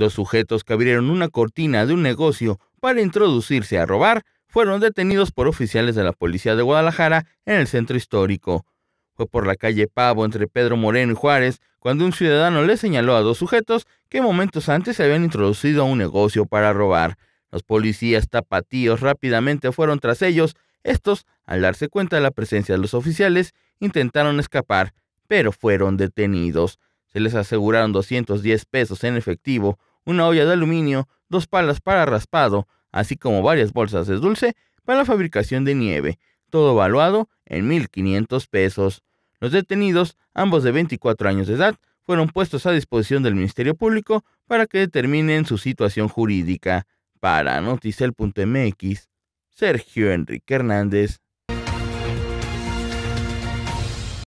Dos sujetos que abrieron una cortina de un negocio para introducirse a robar fueron detenidos por oficiales de la policía de Guadalajara en el centro histórico. Fue por la calle Pavo entre Pedro Moreno y Juárez cuando un ciudadano le señaló a dos sujetos que momentos antes se habían introducido a un negocio para robar. Los policías tapatíos rápidamente fueron tras ellos. Estos, al darse cuenta de la presencia de los oficiales, intentaron escapar, pero fueron detenidos. Se les aseguraron 210 pesos en efectivo, una olla de aluminio, dos palas para raspado, así como varias bolsas de dulce para la fabricación de nieve, todo valuado en 1.500 pesos. Los detenidos, ambos de 24 años de edad, fueron puestos a disposición del Ministerio Público para que determinen su situación jurídica. Para Noticel.mx, Sergio Enrique Hernández.